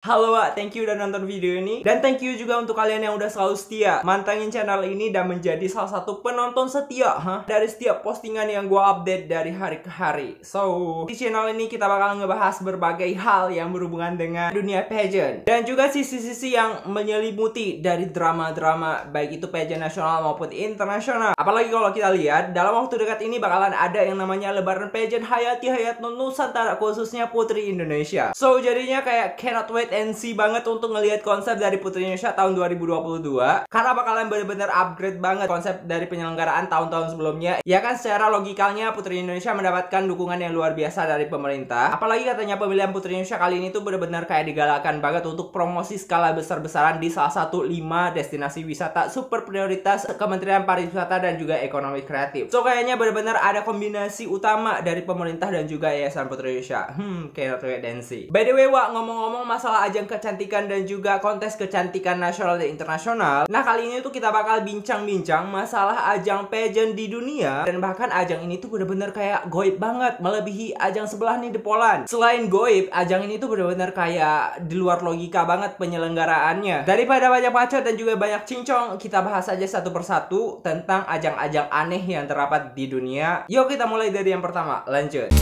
Halo Wak, thank you udah nonton video ini Dan thank you juga untuk kalian yang udah selalu setia Mantengin channel ini dan menjadi salah satu penonton setia huh? Dari setiap postingan yang gue update dari hari ke hari So, di channel ini kita bakal ngebahas berbagai hal yang berhubungan dengan dunia pageant Dan juga sisi-sisi yang menyelimuti dari drama-drama Baik itu pageant nasional maupun internasional Apalagi kalau kita lihat, dalam waktu dekat ini bakalan ada yang namanya lebaran pageant Hayati Hayat Nusantara Khususnya Putri Indonesia So, jadinya kayak cannot wait wait and see banget untuk ngelihat konsep dari Putri Indonesia tahun 2022 karena bakalan bener-bener upgrade banget konsep dari penyelenggaraan tahun-tahun sebelumnya. Ya kan secara logikalnya Putri Indonesia mendapatkan dukungan yang luar biasa dari pemerintah. Apalagi katanya pemilihan Putri Indonesia kali ini tuh bener-bener kayak digalakan banget untuk promosi skala besar-besaran di salah satu lima destinasi wisata super prioritas Kementerian Pariwisata dan juga Ekonomi Kreatif. So kayaknya bener-bener ada kombinasi utama dari pemerintah dan juga Yayasan Putri Indonesia. Hmm, kayak wait and see. By the way, Wak, ngomong-ngomong masalah ajang kecantikan dan juga kontes kecantikan nasional dan internasional. Nah, kali ini tuh kita bakal bincang-bincang masalah ajang pageant di dunia dan bahkan ajang ini tuh bener-bener kayak goib banget, melebihi ajang sebelah nih di Poland. Selain goib, ajang ini tuh bener-bener kayak di luar logika banget penyelenggaraannya. Daripada banyak pacar dan juga banyak cincong, kita bahas aja satu persatu tentang ajang-ajang aneh yang terdapat di dunia. Yuk kita mulai dari yang pertama. Lanjut.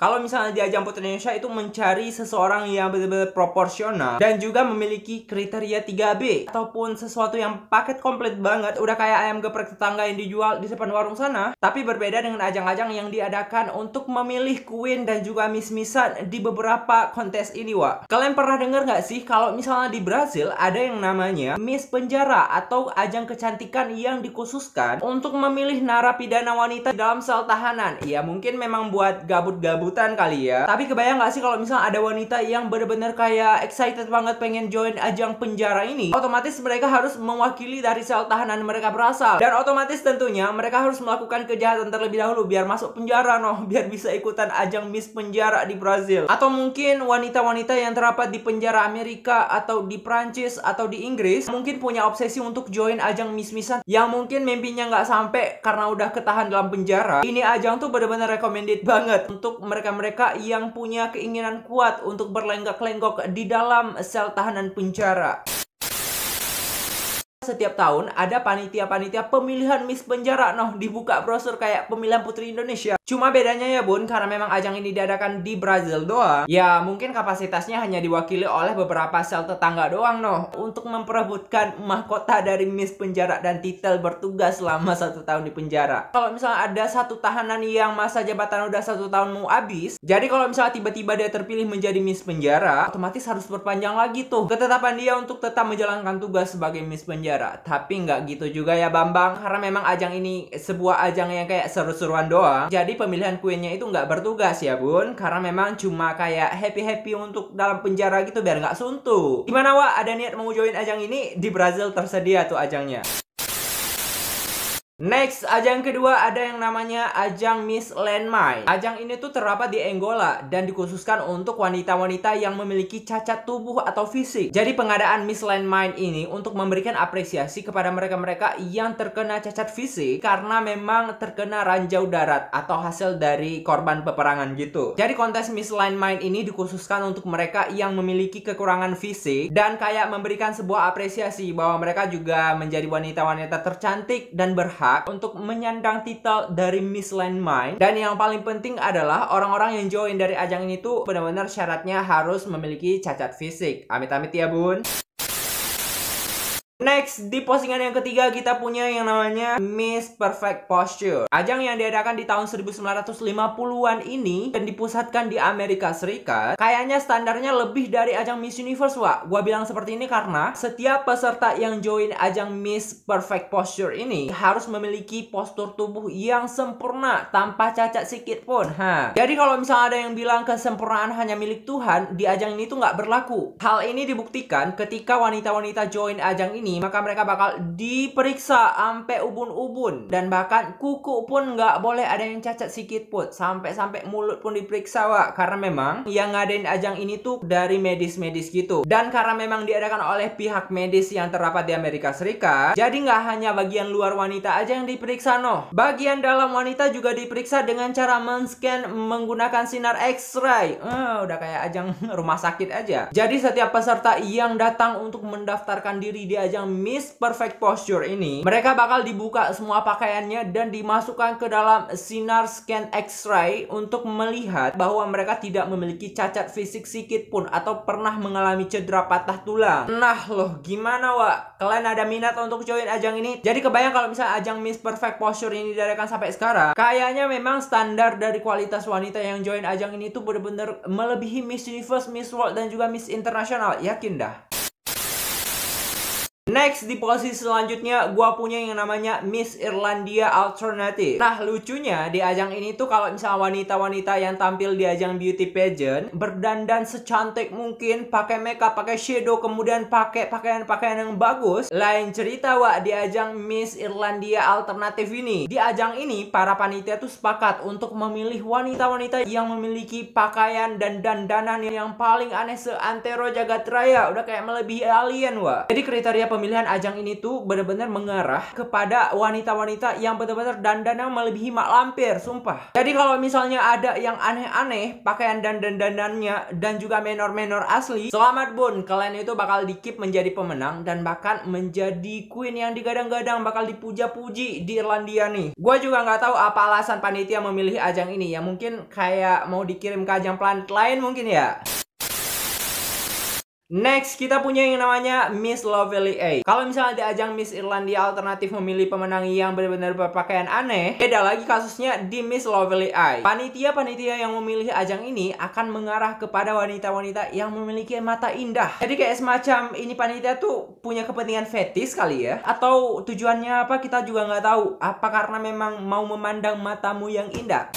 kalau misalnya di ajang Putri Indonesia itu mencari seseorang yang benar-benar proporsional dan juga memiliki kriteria 3B ataupun sesuatu yang paket komplit banget udah kayak ayam geprek tetangga yang dijual di depan warung sana tapi berbeda dengan ajang-ajang yang diadakan untuk memilih queen dan juga miss-missan di beberapa kontes ini wa kalian pernah dengar nggak sih kalau misalnya di Brazil ada yang namanya miss penjara atau ajang kecantikan yang dikhususkan untuk memilih narapidana wanita dalam sel tahanan ya mungkin memang buat gabut-gabut rebutan kali ya. Tapi kebayang gak sih kalau misalnya ada wanita yang bener-bener kayak excited banget pengen join ajang penjara ini, otomatis mereka harus mewakili dari sel tahanan mereka berasal. Dan otomatis tentunya mereka harus melakukan kejahatan terlebih dahulu biar masuk penjara noh, biar bisa ikutan ajang Miss Penjara di Brazil. Atau mungkin wanita-wanita yang terdapat di penjara Amerika atau di Prancis atau di Inggris mungkin punya obsesi untuk join ajang Miss-Missan yang mungkin mimpinya nggak sampai karena udah ketahan dalam penjara. Ini ajang tuh bener-bener recommended banget untuk mereka mereka-mereka yang punya keinginan kuat untuk berlenggak-lenggok di dalam sel tahanan penjara. Setiap tahun ada panitia-panitia pemilihan Miss Penjara noh dibuka brosur kayak pemilihan Putri Indonesia. Cuma bedanya ya bun, karena memang ajang ini diadakan di Brazil doang, ya mungkin kapasitasnya hanya diwakili oleh beberapa sel tetangga doang noh. Untuk memperebutkan mahkota dari Miss Penjara dan titel bertugas selama satu tahun di penjara. Kalau misalnya ada satu tahanan yang masa jabatan udah satu tahun mau habis, jadi kalau misalnya tiba-tiba dia terpilih menjadi Miss Penjara, otomatis harus berpanjang lagi tuh ketetapan dia untuk tetap menjalankan tugas sebagai Miss Penjara. Tapi nggak gitu juga ya Bambang, karena memang ajang ini sebuah ajang yang kayak seru-seruan doang. Jadi pemilihan queennya itu nggak bertugas ya bun Karena memang cuma kayak happy-happy untuk dalam penjara gitu biar nggak suntuk Gimana wa ada niat mau join ajang ini? Di Brazil tersedia tuh ajangnya Next, ajang kedua ada yang namanya ajang Miss Landmine. Ajang ini tuh terdapat di Angola dan dikhususkan untuk wanita-wanita yang memiliki cacat tubuh atau fisik. Jadi pengadaan Miss Landmine ini untuk memberikan apresiasi kepada mereka-mereka yang terkena cacat fisik karena memang terkena ranjau darat atau hasil dari korban peperangan gitu. Jadi kontes Miss Landmine ini dikhususkan untuk mereka yang memiliki kekurangan fisik dan kayak memberikan sebuah apresiasi bahwa mereka juga menjadi wanita-wanita tercantik dan berhak berhak untuk menyandang titel dari Miss Landmine dan yang paling penting adalah orang-orang yang join dari ajang ini tuh benar-benar syaratnya harus memiliki cacat fisik. Amit-amit ya bun. Next, di postingan yang ketiga kita punya yang namanya Miss Perfect Posture. Ajang yang diadakan di tahun 1950-an ini dan dipusatkan di Amerika Serikat, kayaknya standarnya lebih dari ajang Miss Universe, Wak. Gua bilang seperti ini karena setiap peserta yang join ajang Miss Perfect Posture ini harus memiliki postur tubuh yang sempurna tanpa cacat sedikit pun. Ha. Jadi kalau misalnya ada yang bilang kesempurnaan hanya milik Tuhan, di ajang ini tuh nggak berlaku. Hal ini dibuktikan ketika wanita-wanita join ajang ini ini, maka mereka bakal diperiksa sampai ubun-ubun dan bahkan kuku pun nggak boleh ada yang cacat sedikit pun. Sampai-sampai mulut pun diperiksa, Wak. Karena memang yang ngadain ajang ini tuh dari medis-medis gitu. Dan karena memang diadakan oleh pihak medis yang terdapat di Amerika Serikat, jadi nggak hanya bagian luar wanita aja yang diperiksa, noh. Bagian dalam wanita juga diperiksa dengan cara men-scan menggunakan sinar X-ray. Uh, udah kayak ajang rumah sakit aja. Jadi setiap peserta yang datang untuk mendaftarkan diri di ajang yang Miss Perfect Posture ini, mereka bakal dibuka semua pakaiannya dan dimasukkan ke dalam sinar scan X-ray untuk melihat bahwa mereka tidak memiliki cacat fisik sedikit pun atau pernah mengalami cedera patah tulang. Nah loh, gimana Wak? Kalian ada minat untuk join ajang ini? Jadi kebayang kalau misalnya ajang Miss Perfect Posture ini diadakan sampai sekarang, kayaknya memang standar dari kualitas wanita yang join ajang ini tuh bener-bener melebihi Miss Universe, Miss World, dan juga Miss International. Yakin dah. Next di posisi selanjutnya gue punya yang namanya Miss Irlandia Alternative. Nah, lucunya di ajang ini tuh kalau misalnya wanita-wanita yang tampil di ajang beauty pageant berdandan secantik mungkin, pakai makeup, pakai shadow, kemudian pakai pakaian-pakaian yang bagus, lain cerita wa di ajang Miss Irlandia Alternative ini. Di ajang ini para panitia tuh sepakat untuk memilih wanita-wanita yang memiliki pakaian dan dandanan yang paling aneh seantero jagat raya, udah kayak melebihi alien wa. Jadi kriteria pemilihan ajang ini tuh benar-benar mengarah kepada wanita-wanita yang benar-benar dandannya melebihi mak lampir, sumpah. Jadi kalau misalnya ada yang aneh-aneh pakaian dan dandannya dan juga menor-menor asli, selamat bun, kalian itu bakal dikip menjadi pemenang dan bahkan menjadi queen yang digadang-gadang bakal dipuja-puji di Irlandia nih. Gue juga nggak tahu apa alasan panitia memilih ajang ini ya mungkin kayak mau dikirim ke ajang planet lain mungkin ya. Next, kita punya yang namanya Miss Lovely A. Kalau misalnya di ajang Miss Irlandia alternatif memilih pemenang yang benar-benar berpakaian aneh, beda lagi kasusnya di Miss Lovely A. Panitia-panitia yang memilih ajang ini akan mengarah kepada wanita-wanita yang memiliki mata indah. Jadi kayak semacam ini panitia tuh punya kepentingan fetis kali ya? Atau tujuannya apa kita juga nggak tahu. Apa karena memang mau memandang matamu yang indah?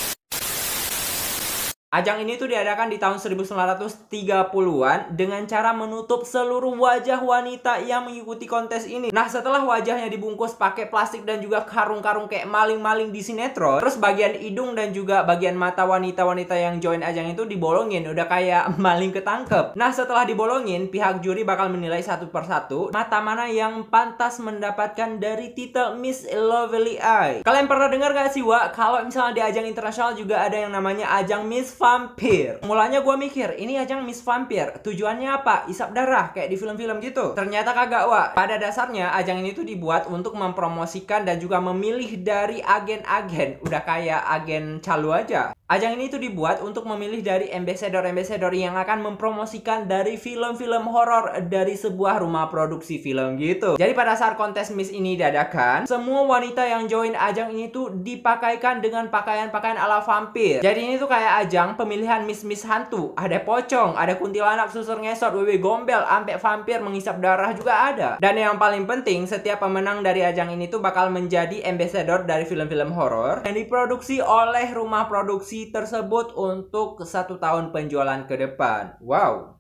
Ajang ini tuh diadakan di tahun 1930-an dengan cara menutup seluruh wajah wanita yang mengikuti kontes ini. Nah, setelah wajahnya dibungkus pakai plastik dan juga karung-karung kayak maling-maling di sinetron, terus bagian hidung dan juga bagian mata wanita-wanita yang join ajang itu dibolongin, udah kayak maling ketangkep. Nah, setelah dibolongin, pihak juri bakal menilai satu persatu mata mana yang pantas mendapatkan dari titel Miss Lovely Eye. Kalian pernah dengar gak sih, Wak? Kalau misalnya di ajang internasional juga ada yang namanya ajang Miss Vampir. Mulanya gue mikir, ini ajang Miss Vampir. Tujuannya apa? Isap darah, kayak di film-film gitu. Ternyata kagak, Wak. Pada dasarnya, ajang ini tuh dibuat untuk mempromosikan dan juga memilih dari agen-agen. Udah kayak agen calo aja. Ajang ini itu dibuat untuk memilih dari ambassador-ambassador yang akan mempromosikan dari film-film horor dari sebuah rumah produksi film gitu. Jadi pada saat kontes Miss ini dadakan, semua wanita yang join ajang ini tuh dipakaikan dengan pakaian-pakaian ala vampir. Jadi ini tuh kayak ajang pemilihan Miss-Miss hantu. Ada pocong, ada kuntilanak, susur ngesot, wewe gombel, ampe vampir mengisap darah juga ada. Dan yang paling penting, setiap pemenang dari ajang ini tuh bakal menjadi ambassador dari film-film horor yang diproduksi oleh rumah produksi tersebut untuk satu tahun penjualan ke depan. Wow,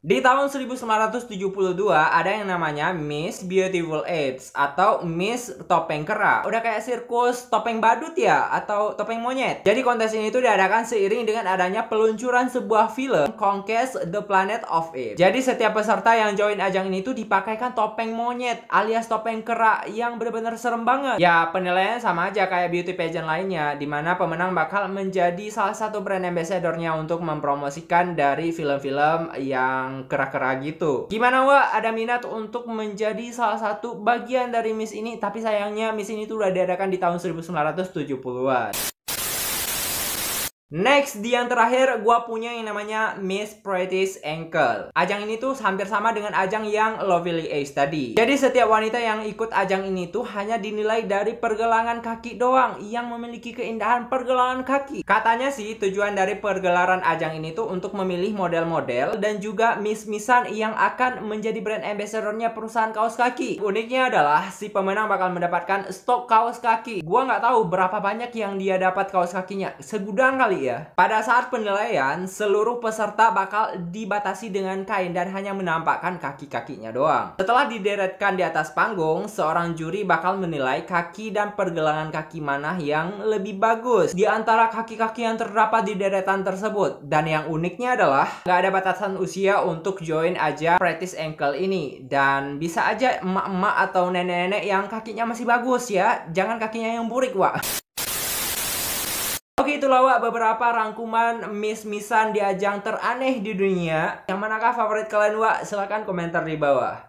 di tahun 1972 ada yang namanya Miss Beautiful Apes atau Miss Topeng Kera. Udah kayak sirkus topeng badut ya atau topeng monyet. Jadi kontes ini itu diadakan seiring dengan adanya peluncuran sebuah film Conquest the Planet of Apes. Jadi setiap peserta yang join ajang ini itu dipakaikan topeng monyet alias topeng kera yang benar-benar serem banget. Ya penilaian sama aja kayak beauty pageant lainnya dimana pemenang bakal menjadi salah satu brand ambassadornya untuk mempromosikan dari film-film yang yang kerak gitu. Gimana wa Ada minat untuk menjadi salah satu bagian dari Miss ini? Tapi sayangnya Miss ini tuh udah diadakan di tahun 1970-an. Next, di yang terakhir, gue punya yang namanya Miss Pretty's Ankle. Ajang ini tuh hampir sama dengan ajang yang Lovely Ace tadi. Jadi setiap wanita yang ikut ajang ini tuh hanya dinilai dari pergelangan kaki doang yang memiliki keindahan pergelangan kaki. Katanya sih tujuan dari pergelaran ajang ini tuh untuk memilih model-model dan juga miss-missan yang akan menjadi brand ambassadornya perusahaan kaos kaki. Uniknya adalah si pemenang bakal mendapatkan stok kaos kaki. Gue nggak tahu berapa banyak yang dia dapat kaos kakinya. Segudang kali ya. Pada saat penilaian, seluruh peserta bakal dibatasi dengan kain dan hanya menampakkan kaki-kakinya doang. Setelah dideretkan di atas panggung, seorang juri bakal menilai kaki dan pergelangan kaki mana yang lebih bagus di antara kaki-kaki yang terdapat di deretan tersebut. Dan yang uniknya adalah, nggak ada batasan usia untuk join aja practice ankle ini. Dan bisa aja emak-emak atau nenek-nenek yang kakinya masih bagus ya, jangan kakinya yang burik, Wak. Oke itu lawak beberapa rangkuman miss misan di ajang teraneh di dunia. Yang manakah favorit kalian Wak? Silahkan komentar di bawah.